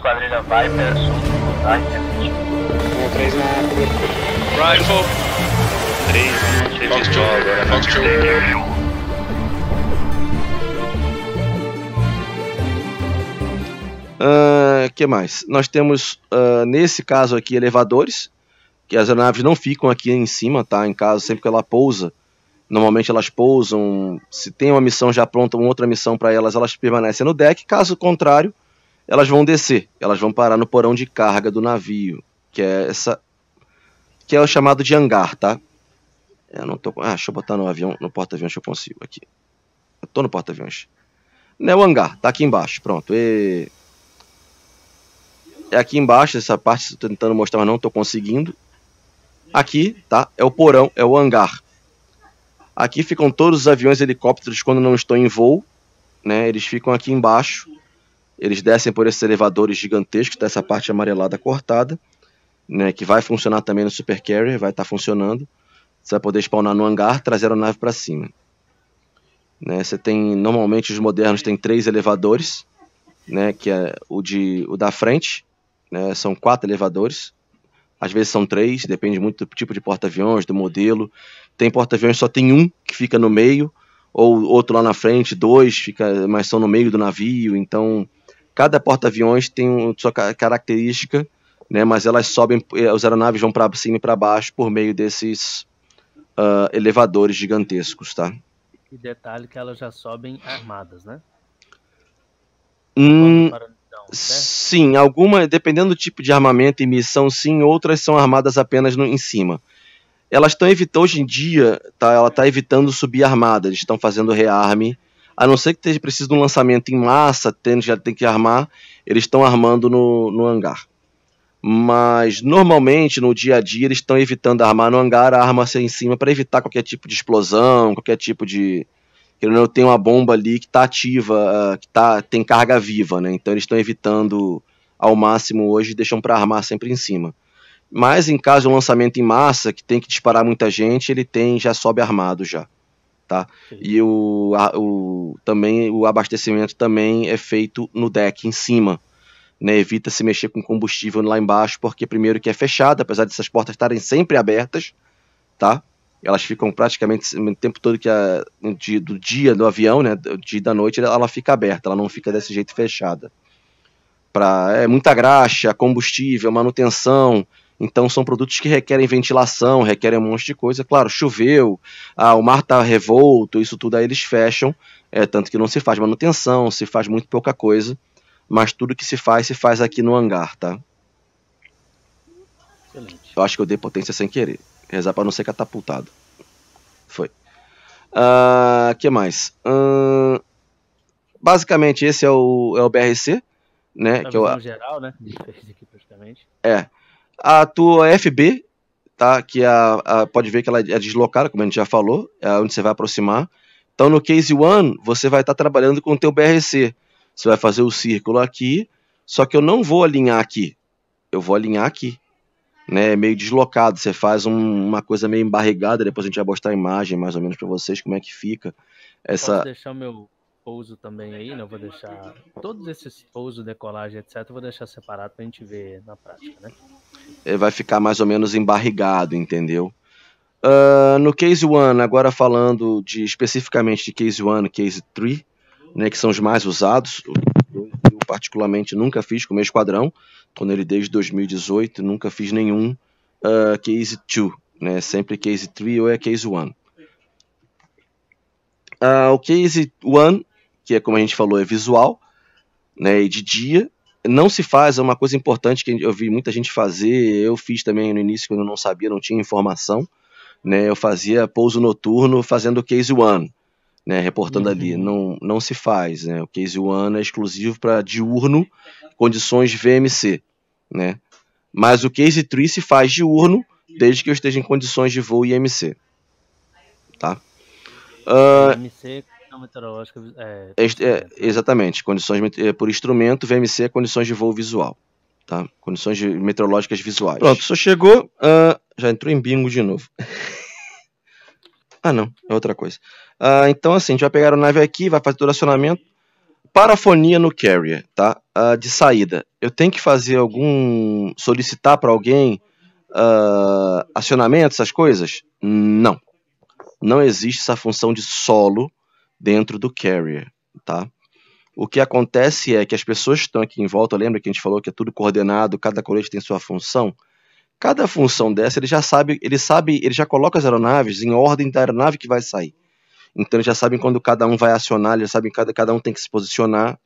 Esquadrilha Viper, sul, vai, Um, três, na Rifle. três, Fox 2, agora Fox 2. Uh, ah, que mais? Nós temos, uh, nesse caso aqui, elevadores, que as aeronaves não ficam aqui em cima, tá? Em casa, sempre que ela pousa, normalmente elas pousam, se tem uma missão já pronta, uma outra missão para elas, elas permanecem no deck, caso contrário, elas vão descer, elas vão parar no porão de carga do navio, que é essa que é o chamado de hangar, tá? Eu não tô, ah, deixa eu botar no avião, no porta-aviões eu consigo aqui. Eu tô no porta-aviões. Não é o hangar, tá aqui embaixo, pronto. E... É aqui embaixo, essa parte tô tentando mostrar, mas não tô conseguindo. Aqui, tá? É o porão, é o hangar. Aqui ficam todos os aviões e helicópteros quando não estão em voo, né? Eles ficam aqui embaixo eles descem por esses elevadores gigantescos, dessa tá? parte amarelada cortada, né, que vai funcionar também no Super Carrier, vai estar tá funcionando. Você vai poder spawnar no hangar, trazer a nave para cima. Né, você tem, normalmente os modernos têm três elevadores, né, que é o, de, o da frente, né, são quatro elevadores. Às vezes são três, depende muito do tipo de porta-aviões, do modelo. Tem porta-aviões só tem um que fica no meio, ou outro lá na frente, dois, fica, mas são no meio do navio, então Cada porta-aviões tem sua característica, né? Mas elas sobem, as eh, aeronaves vão para cima e para baixo por meio desses uh, elevadores gigantescos, tá? E detalhe que elas já sobem armadas, né? Hum, sim, alguma, dependendo do tipo de armamento e missão, sim, outras são armadas apenas no, em cima. Elas estão evitando, hoje em dia, tá, ela está evitando subir armada, eles estão fazendo rearme a não ser que esteja preciso de um lançamento em massa, tendo já tem que armar, eles estão armando no, no hangar. Mas normalmente no dia a dia eles estão evitando armar no hangar, a arma ser em cima para evitar qualquer tipo de explosão, qualquer tipo de. Eu tenho uma bomba ali que está ativa, ah, que tá, tem carga viva, né? Então eles estão evitando ao máximo hoje e deixam para armar sempre em cima. Mas em caso de um lançamento em massa, que tem que disparar muita gente, ele tem já sobe armado já tá? E o, a, o, também, o abastecimento também é feito no deck, em cima. Né, evita se mexer com combustível lá embaixo, porque primeiro que é fechado, apesar dessas portas estarem sempre abertas, tá? Elas ficam praticamente o tempo todo que a, de, do dia do avião, né, do dia da noite, ela fica aberta, ela não fica desse jeito fechada. Pra, é muita graxa, combustível, manutenção, então são produtos que requerem ventilação, requerem um monte de coisa. Claro, choveu, ah, o mar está revolto, isso tudo aí eles fecham. É, tanto que não se faz manutenção, se faz muito pouca coisa. Mas tudo que se faz, se faz aqui no hangar, tá? Excelente. Eu acho que eu dei potência sem querer. Rezar para não ser catapultado. Foi. O uh, ah, que mais? Uh, basicamente, esse é o, é o BRC, né? Tá que eu, geral, né? É. A tua FB, tá? Que é a, a, pode ver que ela é deslocada, como a gente já falou, é onde você vai aproximar. Então no case one você vai estar tá trabalhando com o teu BRC. Você vai fazer o círculo aqui, só que eu não vou alinhar aqui. Eu vou alinhar aqui. Né, é meio deslocado, você faz um, uma coisa meio embarregada. depois a gente vai mostrar a imagem mais ou menos para vocês como é que fica essa Posso deixar meu pouso também aí, né? Eu vou deixar todos esses pouso, decolagem, etc, vou deixar separado para a gente ver na prática, né? Eh, vai ficar mais ou menos embarrigado, entendeu? Uh, no Case 1, agora falando de especificamente de Case 1 e Case 3, né, que são os mais usados, eu, particularmente nunca fiz com o meu esquadrão, estou nele desde 2018, nunca fiz nenhum uh, Case 2, né, sempre Case 3 ou é Case 1. Uh, ah, o Case 1, que é como a gente falou, é visual, né, e de dia, não se faz, é uma coisa importante que eu vi muita gente fazer, eu fiz também no início quando eu não sabia, não tinha informação, né, eu fazia pouso noturno fazendo case one, né, reportando uhum. ali, não, não se faz, né, o case one é exclusivo para diurno, condições VMC, né, mas o case tree se faz diurno, desde que eu esteja em condições de voo IMC, tá? Uh, ah, IMC meteorológica. É é, é... é, exatamente. Condições é, por instrumento, VMC é condições de voo visual. Tá? Condições meteorológicas visuais. Pronto, só chegou. Uh, já entrou em bingo de novo. ah, não. É outra coisa. Uh, então, assim, a gente vai pegar a nave aqui, vai fazer acionamento. Parafonia no carrier, tá? Uh, de saída. Eu tenho que fazer algum. solicitar para alguém uh, acionamento, essas coisas? Não. Não existe essa função de solo dentro do carrier, tá? O que acontece é que as pessoas que estão aqui em volta, lembra que a gente falou que é tudo coordenado, cada colete tem sua função? Cada função dessa, ele já sabe, ele sabe, ele já coloca as aeronaves em ordem da aeronave que vai sair. Então eles já sabem quando cada um vai acionar, eles já sabem cada cada um tem que se posicionar.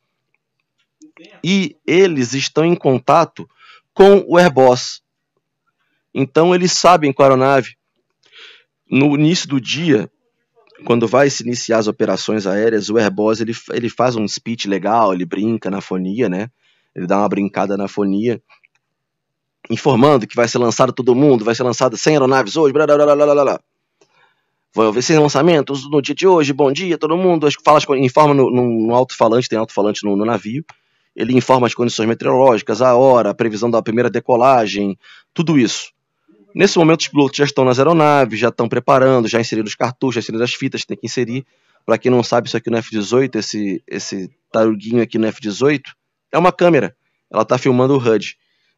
E eles estão em contato com o Airbus. Então eles sabem com a aeronave. No início do dia, quando vai se iniciar as operações aéreas, o Airbus ele, ele faz um speech legal, ele brinca na fonia, né? Ele dá uma brincada na fonia, informando que vai ser lançado todo mundo, vai ser lançado 100 aeronaves hoje, blá blá blá blá blá. blá. Vai haver 100 lançamentos no dia de hoje, bom dia todo mundo, fala, informa no, no alto-falante, tem alto-falante no, no navio, ele informa as condições meteorológicas, a hora, a previsão da primeira decolagem, tudo isso. Nesse momento, os pilotos já estão nas aeronaves, já estão preparando, já inseriram os cartuchos, já inseriram as fitas que tem que inserir. Para quem não sabe, isso aqui no F-18, esse, esse taruguinho aqui no F-18, é uma câmera. Ela está filmando o HUD.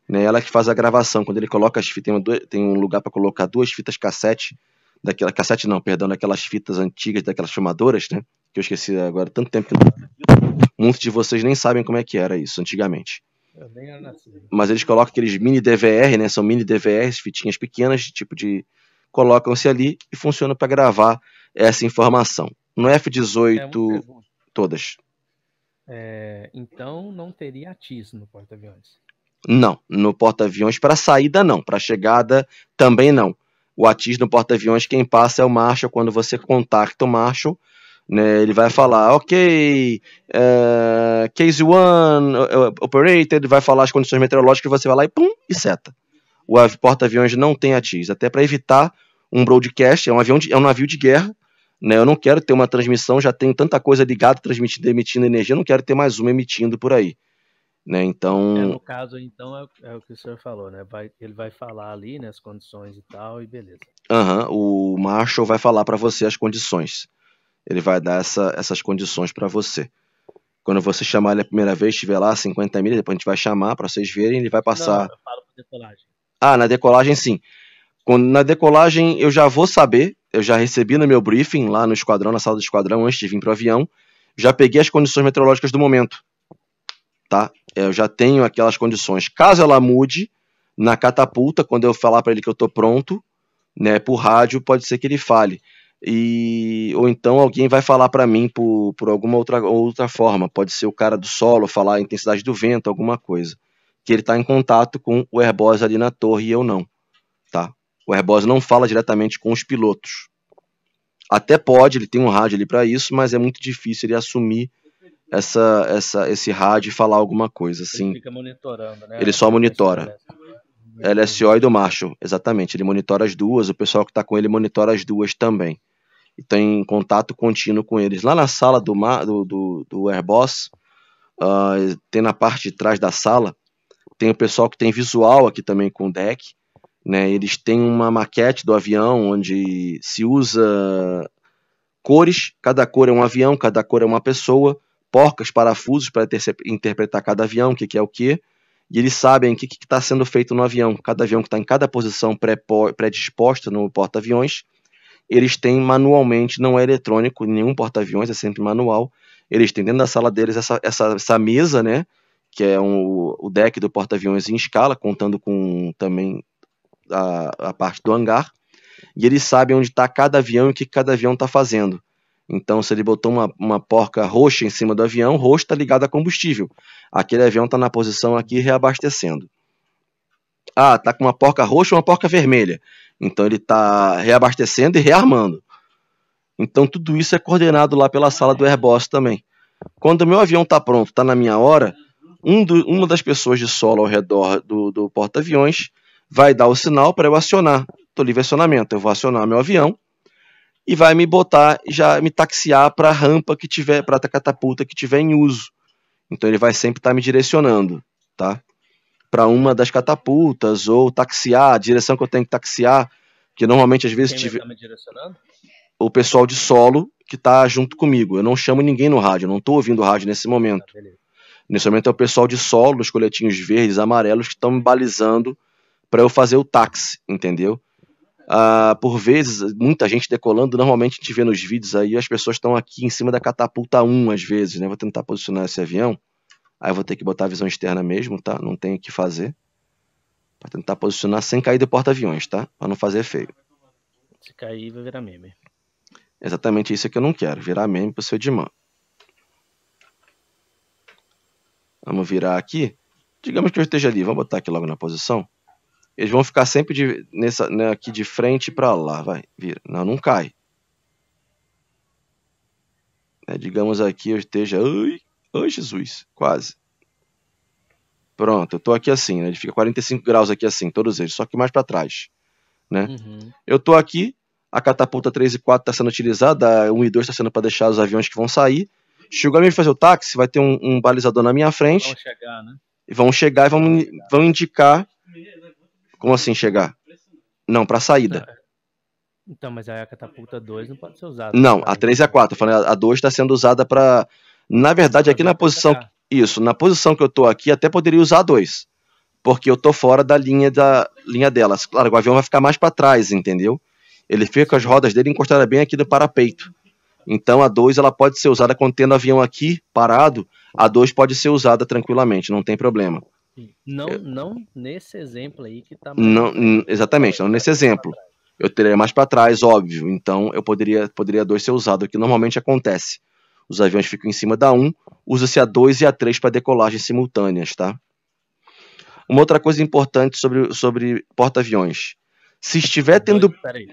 Né? Ela é que faz a gravação. Quando ele coloca as fitas, tem, tem um lugar para colocar duas fitas cassete, daquela cassete não, perdão, daquelas fitas antigas, daquelas filmadoras, né? Que eu esqueci agora, tanto tempo que muitos de vocês nem sabem como é que era isso antigamente. Mas eles colocam aqueles mini DVR, né? São mini DVRs, fitinhas pequenas, tipo de. Colocam-se ali e funciona para gravar essa informação. No F-18, é todas. É, então não teria ATIS no porta-aviões? Não, no porta-aviões para saída não, para chegada também não. O ATIS no porta-aviões quem passa é o Marshall quando você contacta o Marshall né? Ele vai falar, ok, uh, eh, case one operated, vai falar as condições meteorológicas, você vai lá e pum, e seta. O porta-aviões não tem ATIS, até para evitar um broadcast, é um, avião de, é um navio de guerra, né? Eu não quero ter uma transmissão, já tenho tanta coisa ligada, transmitindo, emitindo energia, eu não quero ter mais uma emitindo por aí. Né, então... É, no caso, então, é, é, o que o senhor falou, né? Vai, ele vai falar ali, né, as condições e tal, e beleza. uhum, o Marshall vai falar para você as condições ele vai dar essa, essas condições para você. Quando você chamar ele a primeira vez, estiver lá 50 mil, depois a gente vai chamar para vocês verem, ele vai passar. Não, eu falo decolagem. Ah, na decolagem sim. Quando, na decolagem eu já vou saber, eu já recebi no meu briefing lá no esquadrão, na sala do esquadrão, antes de vir para o avião, já peguei as condições meteorológicas do momento. Tá? Eu já tenho aquelas condições. Caso ela mude, na catapulta, quando eu falar para ele que eu estou pronto, né, por rádio, pode ser que ele fale e ou então alguém vai falar para mim por, por alguma outra, outra forma, pode ser o cara do solo falar a intensidade do vento, alguma coisa, que ele está em contato com o Airbus ali na torre e eu não, tá? O Airbus não fala diretamente com os pilotos. Até pode, ele tem um rádio ali para isso, mas é muito difícil ele assumir essa, essa, esse rádio e falar alguma coisa, assim. Ele fica monitorando, né? Ele só monitora. LSO e do Marshall, exatamente. Ele monitora as duas, o pessoal que está com ele monitora as duas também e tem contato contínuo com eles. Lá na sala do, do, do, do Airboss, uh, ah, tem na parte de trás da sala, tem o pessoal que tem visual aqui também com o deck. Né, eles têm uma maquete do avião onde se usa cores, cada cor é um avião, cada cor é uma pessoa, porcas, parafusos para interpretar cada avião, o que, que, é o que, e eles sabem o que está sendo feito no avião, cada avião que está em cada posição pré-disposta no porta-aviões, eles têm manualmente, não é eletrônico, nenhum porta-aviões, é sempre manual. Eles têm dentro da sala deles essa, essa, essa mesa, né? Que é um, o deck do porta-aviões em escala, contando com também a, a parte do hangar. E eles sabem onde está cada avião e o que cada avião está fazendo. Então, se ele botou uma, uma porca roxa em cima do avião, roxo está ligado a combustível. Aquele avião está na posição aqui reabastecendo. Ah, tá com uma porca roxa ou uma porca vermelha. Então ele está reabastecendo e rearmando. Então tudo isso é coordenado lá pela sala do Airbus também. Quando o meu avião está pronto, está na minha hora, um do, uma das pessoas de solo ao redor do, do porta-aviões vai dar o sinal para eu acionar. Estou livre acionamento. Eu vou acionar meu avião e vai me botar, já me taxiar para a rampa que tiver, para a catapulta que tiver em uso. Então ele vai sempre estar tá me direcionando, tá? para uma das catapultas ou taxiar a direção que eu tenho que taxiar, que normalmente às vezes tive... o pessoal de solo que está junto comigo. Eu não chamo ninguém no rádio, eu não estou ouvindo rádio nesse momento. Ah, nesse momento é o pessoal de solo, os coletinhos verdes, amarelos que estão me balizando para eu fazer o táxi, entendeu? Ah, por vezes, muita gente decolando, normalmente a gente vê nos vídeos aí, as pessoas estão aqui em cima da catapulta 1 às vezes, né? Vou tentar posicionar esse avião. Aí eu vou ter que botar a visão externa mesmo, tá? Não tem o que fazer. Pra tentar posicionar sem cair do porta-aviões, tá? Pra não fazer feio. Se cair, vai virar meme. Exatamente isso que eu não quero, virar meme pro seu Diman. Vamos virar aqui. Digamos que eu esteja ali, vamos botar aqui logo na posição. Eles vão ficar sempre de, nessa, né, aqui de frente para lá, vai, vira. Não, não cai. É, digamos aqui eu esteja... Ui, Ai, Jesus, quase. Pronto, eu tô aqui assim, né? Ele fica 45 graus aqui assim, todos eles, só que mais para trás, né? Uhum. Eu tô aqui, a catapulta 3 e 4 tá sendo utilizada, a 1 e 2 tá sendo para deixar os aviões que vão sair. Chegou a mim fazer o táxi, vai ter um, um balizador na minha frente. Vão chegar, né? E vão chegar e vão, vão indicar. Como assim chegar? Não, pra saída. É. Então, mas a catapulta 2 não pode ser usada. Não, a 3 e a 4. A 2 tá sendo usada para na verdade, aqui na posição. Isso, na posição que eu estou aqui, até poderia usar dois. Porque eu estou fora da linha da linha delas. Claro, o avião vai ficar mais para trás, entendeu? Ele fica com as rodas dele encostadas bem aqui no parapeito. Então a 2 ela pode ser usada contendo o avião aqui parado, a 2 pode ser usada tranquilamente, não tem problema. Não, não nesse exemplo aí que tá Não, exatamente, não nesse exemplo. Eu teria mais para trás, óbvio. Então eu poderia poderia 2 ser usado, o que normalmente acontece. Os aviões ficam em cima da 1, usa-se a 2 e a 3 para decolagem simultâneas, tá? Uma outra coisa importante sobre, sobre porta-aviões. Se estiver tendo. Peraí.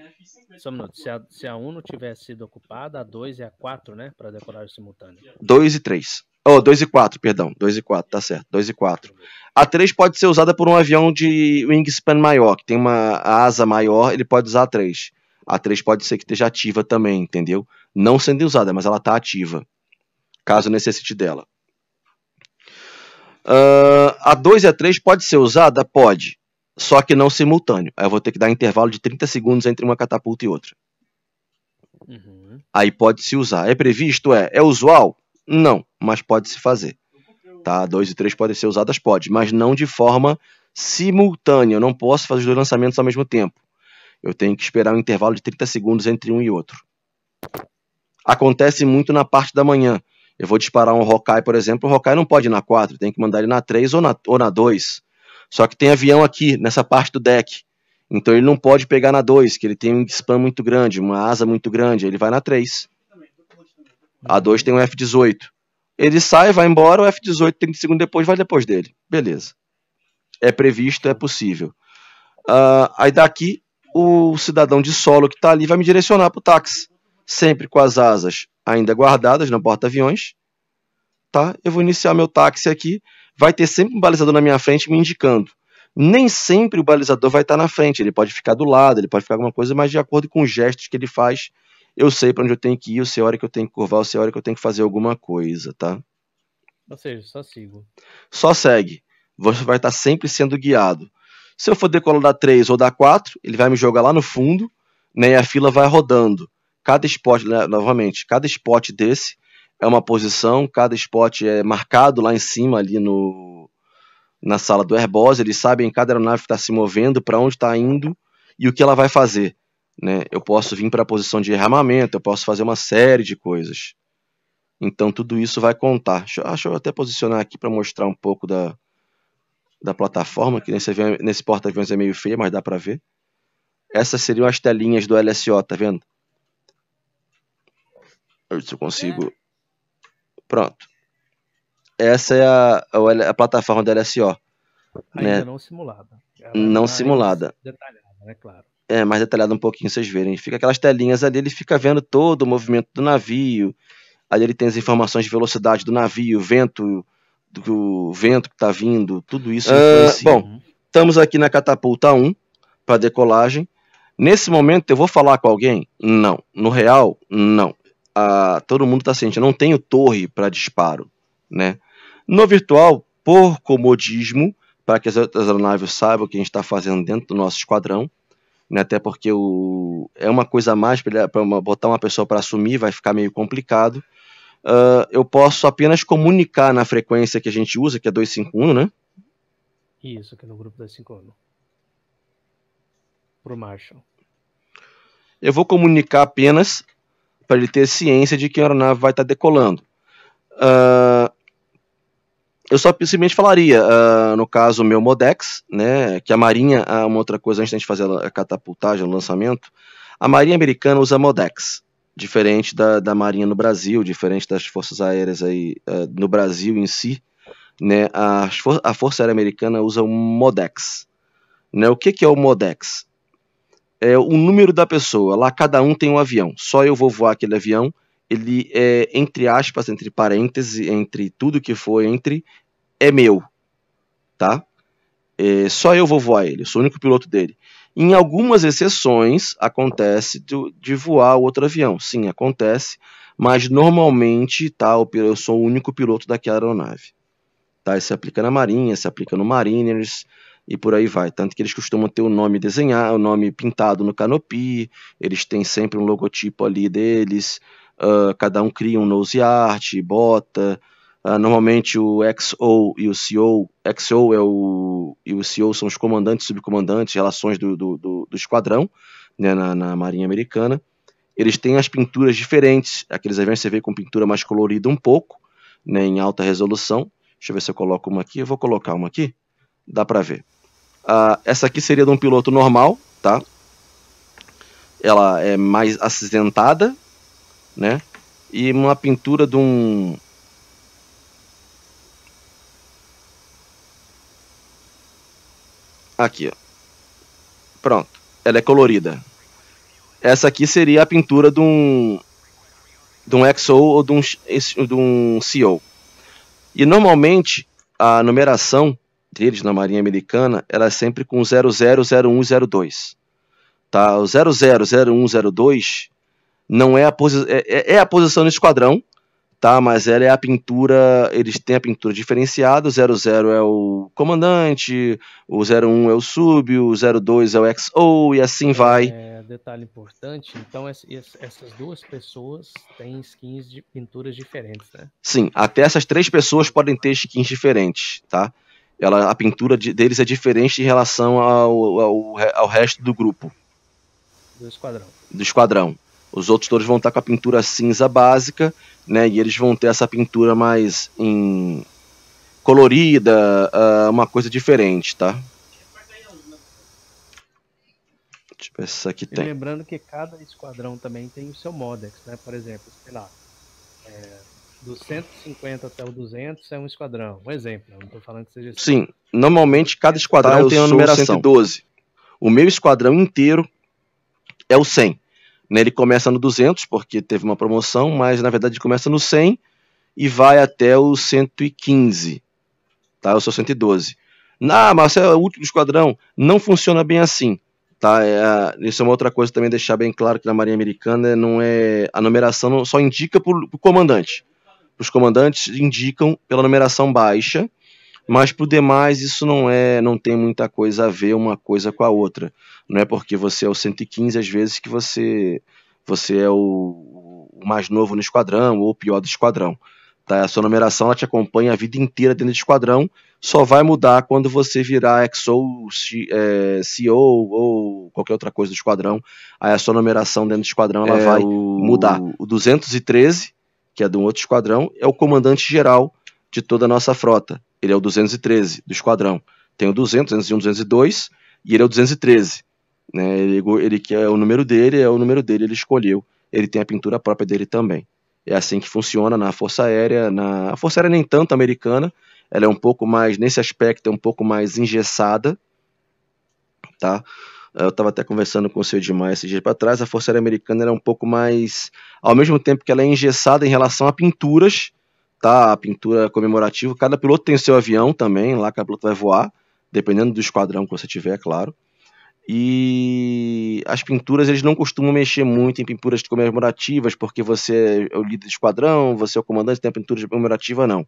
Só um minuto. Se a, se a 1 não tiver sido ocupada, a 2 e é a 4, né? Para decolagem simultânea. 2 e 3. Oh, 2 e 4, perdão. 2 e 4, tá certo. 2 e 4. A 3 pode ser usada por um avião de wingspan maior, que tem uma asa maior, ele pode usar a 3 a 3 pode ser que esteja ativa também, entendeu? Não sendo usada, mas ela está ativa, caso necessite dela. Uh, a 2 e a 3 pode ser usada? Pode, só que não simultâneo. Aí eu vou ter que dar intervalo de 30 segundos entre uma catapulta e outra. Uhum. Aí pode se usar. É previsto? É. É usual? Não, mas pode se fazer. Tá? 2 e 3 podem ser usadas? Pode, mas não de forma simultânea. Eu não posso fazer os dois lançamentos ao mesmo tempo. Eu tenho que esperar um intervalo de 30 segundos entre um e outro. Acontece muito na parte da manhã. Eu vou disparar um Hawkeye, por exemplo, o Hawkeye não pode ir na 4, tem que mandar ele na 3 ou na, ou na 2. Só que tem avião aqui, nessa parte do deck. Então ele não pode pegar na 2, que ele tem um spam muito grande, uma asa muito grande, ele vai na 3. A 2 tem um F-18. Ele sai, vai embora, o F-18 30 segundos depois vai depois dele. Beleza. É previsto, é possível. Uh, aí daqui o cidadão de solo que está ali vai me direcionar para o táxi, sempre com as asas ainda guardadas na porta-aviões. Tá? Eu vou iniciar meu táxi aqui, vai ter sempre um balizador na minha frente me indicando. Nem sempre o balizador vai estar tá na frente, ele pode ficar do lado, ele pode ficar alguma coisa, mas de acordo com os gestos que ele faz, eu sei para onde eu tenho que ir, eu sei a hora que eu tenho que curvar, eu sei a hora que eu tenho que fazer alguma coisa, tá? Ou seja, só sigo. Só segue. Você vai estar tá sempre sendo guiado. Se eu for decolar da 3 ou da 4, ele vai me jogar lá no fundo, né? E a fila vai rodando. Cada spot, né, novamente, cada spot desse é uma posição, cada spot é marcado lá em cima, ali no, na sala do Airbus, eles sabem cada aeronave que está se movendo, para onde está indo e o que ela vai fazer. Né? Eu posso vir para a posição de armamento, eu posso fazer uma série de coisas. Então tudo isso vai contar. Deixa, eu até posicionar aqui para mostrar um pouco da, da plataforma, que nesse, vê nesse porta-aviões é meio feio, mas dá para ver. Essas seriam as telinhas do LSO, tá vendo? Se eu consigo... É. Pronto. Essa é a, a, a plataforma do LSO. Né? Ainda né? não simulada. Ela não tá simulada. Detalhada, né, Claro. É, mais detalhada um pouquinho, vocês verem. Fica aquelas telinhas ali, ele fica vendo todo o movimento do navio. Ali ele tem as informações de velocidade do navio, vento, do vento que está vindo, tudo isso uh, Bom, uhum. estamos aqui na catapulta 1 para decolagem. Nesse momento eu vou falar com alguém? Não. No real, não. Ah, todo mundo está ciente, não tenho torre para disparo. Né? No virtual, por comodismo, para que as outras aeronaves saibam o que a gente está fazendo dentro do nosso esquadrão, né? até porque o... é uma coisa a mais para botar uma pessoa para assumir, vai ficar meio complicado uh, eu posso apenas comunicar na frequência que a gente usa, que é 251, né? Isso, aqui no grupo 251. Pro Marshall. Eu vou comunicar apenas para ele ter ciência de que a aeronave vai estar tá decolando. Uh, eu só simplesmente falaria, uh, no caso o meu Modex, né, que a Marinha, uma outra coisa antes de gente fazer a catapultagem, o lançamento, a Marinha Americana usa Modex diferente da, da Marinha no Brasil, diferente das Forças Aéreas aí uh, no Brasil em si, né, a, for a Força Aérea Americana usa o MODEX. Né? O que, que é o MODEX? É o número da pessoa, lá cada um tem um avião, só eu vou voar aquele avião, ele é, entre aspas, entre parênteses, entre tudo que for entre, é meu, tá? É, só eu vou voar ele, eu sou o único piloto dele. Em algumas exceções, acontece de voar outro avião. Sim, acontece, mas normalmente tá, eu sou o único piloto daquela aeronave. Tá, isso se aplica na Marinha, se aplica no Mariners e por aí vai. Tanto que eles costumam ter o nome desenhado, o nome pintado no canopi, eles têm sempre um logotipo ali deles, uh, cada um cria um nose art, bota, ah, normalmente o XO e o CO, XO é o, e o CO são os comandantes subcomandantes, relações do, do, do, do esquadrão né, na, na, Marinha Americana. Eles têm as pinturas diferentes, aqueles aviões você vê com pintura mais colorida um pouco, né, em alta resolução. Deixa eu ver se eu coloco uma aqui, eu vou colocar uma aqui, dá para ver. Uh, essa aqui seria de um piloto normal, tá? Ela é mais acinzentada, né? E uma pintura de um, Aqui, ó. Pronto. Ela é colorida. Essa aqui seria a pintura de um de um XO ou de um, de um CO. E normalmente a numeração deles na Marinha Americana ela é sempre com 000102. Tá? O 000102 não é a, posi é, é, é a posição do esquadrão, tá? Mas ela é a pintura, eles têm a pintura diferenciada, o 00 é o comandante, o 01 é o sub, o 02 é o XO e assim é, vai. É, detalhe importante, então essas duas pessoas têm skins de pinturas diferentes, né? Sim, até essas três pessoas podem ter skins diferentes, tá? Ela, a pintura deles é diferente em relação ao, ao, ao resto do grupo. Do esquadrão. Do esquadrão. Os outros dois vão estar com a pintura cinza básica, né? E eles vão ter essa pintura mais em colorida, uh, uma coisa diferente, tá? Deixa eu ver se aqui e tem. Lembrando que cada esquadrão também tem o seu modex, né? Por exemplo, sei lá, é, do 150 até o 200 é um esquadrão. Um exemplo, não estou falando que seja... Assim. Sim, normalmente cada tá, esquadrão tem a numeração. 112. O meu esquadrão inteiro é o 100. Né? Ele começa no 200, porque teve uma promoção, mas na verdade começa no 100 e vai até o 115, tá? O seu 112. Ah, Marcelo, é o último esquadrão. Não funciona bem assim, tá? É, isso é uma outra coisa também deixar bem claro que na Marinha Americana não é a numeração só indica para o comandante. Os comandantes indicam pela numeração baixa, mas para o demais isso não é, não tem muita coisa a ver uma coisa com a outra. Não é porque você é o 115 às vezes que você você é o, o mais novo no esquadrão ou o pior do esquadrão. Tá? A sua numeração ela te acompanha a vida inteira dentro do esquadrão, só vai mudar quando você virar exo, é, CO ou qualquer outra coisa do esquadrão. Aí a sua numeração dentro do esquadrão ela é vai o... mudar. O 213, que é de um outro esquadrão, é o comandante geral de toda a nossa frota. Ele é o 213 do esquadrão. Tem o 200, 201, 202 e ele é o 213. Né? Ele, ele que é o número dele, é o número dele, ele escolheu. Ele tem a pintura própria dele também. É assim que funciona na Força Aérea. Na a Força Aérea nem tanto americana, ela é um pouco mais, nesse aspecto, é um pouco mais engessada, tá? Eu estava até conversando com o seu demais esses dias para trás, a Força Aérea Americana era é um pouco mais, ao mesmo tempo que ela é engessada em relação a pinturas, a pintura comemorativa. Cada piloto tem seu avião também, lá cada piloto vai voar, dependendo do esquadrão que você tiver, claro. E as pinturas eles não costumam mexer muito em pinturas comemorativas, porque você é o líder do esquadrão, você é o comandante, tem a pintura comemorativa, não.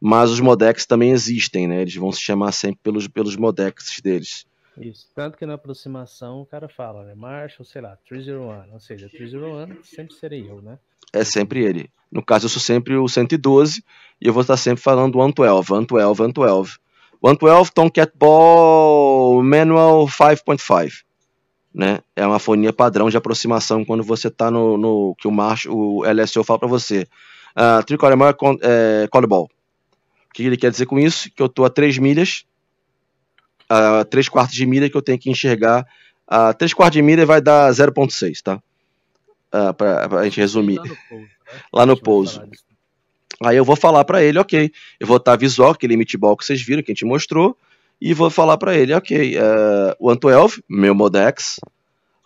Mas os modex também existem, né? Eles vão se chamar sempre pelos, pelos modex deles. Isso. Tanto que na aproximação o cara fala, né? Marshall, sei lá, 301. Ou seja, 301 sempre serei eu, né? É sempre ele. No caso, eu sou sempre o 112 e eu vou estar sempre falando 112, 112, 112. 112, Tomcat Ball, Manual 5.5. Né? É uma fonia padrão de aproximação quando você está no, no, que o Marshall, o LSO fala para você. Uh, Tricolor é, é, Ball. O que ele quer dizer com isso? Que eu estou a 3 milhas a 3 quartos de milha que eu tenho que enxergar. A 3 quartos de milha vai dar 0,6, tá? Uh, pra, pra gente resumir. Lá no pouso. Né? Aí eu vou falar para ele, ok, eu vou estar visual, aquele limit ball que vocês viram, que a gente mostrou, e vou falar para ele, ok, uh, o Antuelv, meu Modex,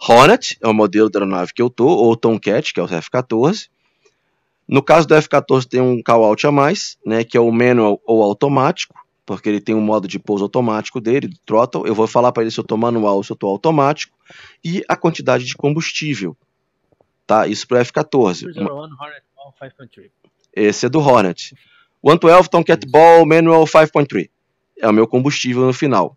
Hornet, é o modelo da aeronave que eu tô, ou Tomcat, que é o F-14. No caso do F-14 tem um call-out a mais, né, que é o manual ou automático porque ele tem um modo de pouso automático dele, do throttle. Eu vou falar para ele se eu estou manual ou se eu estou automático, e a quantidade de combustível. Tá? Isso para o F-14. Esse é do Hornet. 112 Tomcat Ball Manual 5.3. É o meu combustível no final.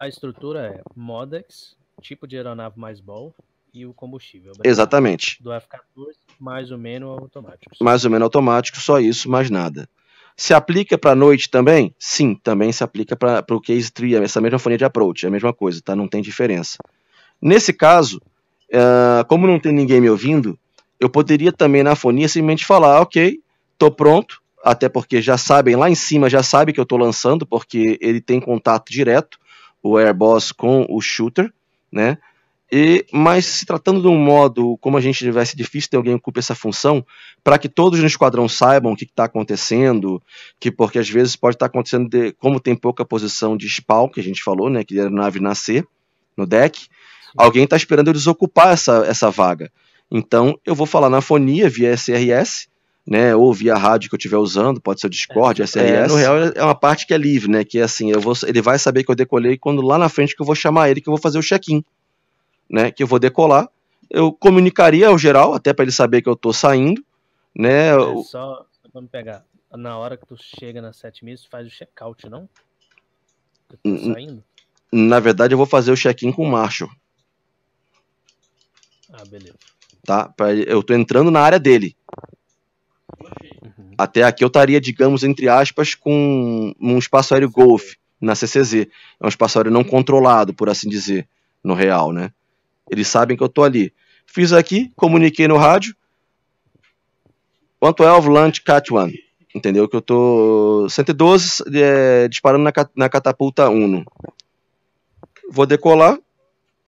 A estrutura é Modex, tipo de aeronave mais ball e o combustível. Exatamente. Do F-14, mais ou menos automático. Mais ou menos automático, só isso, mais nada. Se aplica para noite também? Sim, também se aplica para o case tree, é essa mesma fonia de approach, é a mesma coisa, tá? Não tem diferença. Nesse caso, uh, como não tem ninguém me ouvindo, eu poderia também na fonia simplesmente falar, ah, ok, tô pronto, até porque já sabem, lá em cima já sabe que eu estou lançando, porque ele tem contato direto, o Airboss com o Shooter, né? E, mas se tratando de um modo como a gente tivesse difícil ter alguém que ocupe essa função, para que todos no esquadrão saibam o que está acontecendo, que porque às vezes pode estar tá acontecendo, de, como tem pouca posição de spawn, que a gente falou, né, que era nave nascer no deck, Sim. alguém está esperando eles ocupar essa, essa vaga. Então eu vou falar na fonia via SRS, né, ou via rádio que eu estiver usando, pode ser o Discord, é, SRS. É, no real é uma parte que é livre, né, que é assim, eu vou, ele vai saber que eu decolei quando lá na frente que eu vou chamar ele, que eu vou fazer o check-in né, que eu vou decolar. Eu comunicaria ao geral, até para ele saber que eu estou saindo, né? É, eu... Só para me pegar, na hora que tu chega nas sete meses tu faz o check-out, não? saindo? Na verdade, eu vou fazer o check-in com o Marshall. Ah, beleza. Tá? Eu tô entrando na área dele. Uhum. Até aqui eu estaria, digamos, entre aspas, com um espaço aéreo Golf na CCZ. É um espaço aéreo não controlado, por assim dizer, no real, né? Eles sabem que eu tô ali. Fiz aqui, comuniquei no rádio. Quanto é o volante Cat One? Entendeu? Que eu tô 112 é, disparando na, na catapulta 1. Vou decolar,